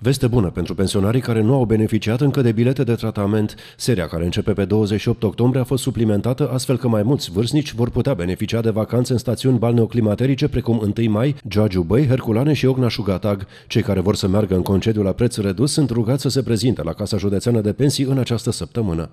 Veste bună pentru pensionarii care nu au beneficiat încă de bilete de tratament. Seria care începe pe 28 octombrie a fost suplimentată astfel că mai mulți vârstnici vor putea beneficia de vacanțe în stațiuni balneoclimaterice precum 1 mai, Giagiu Băi, Herculane și Ogna Șugatag. Cei care vor să meargă în concediu la preț redus sunt rugați să se prezinte la Casa Județeană de Pensii în această săptămână.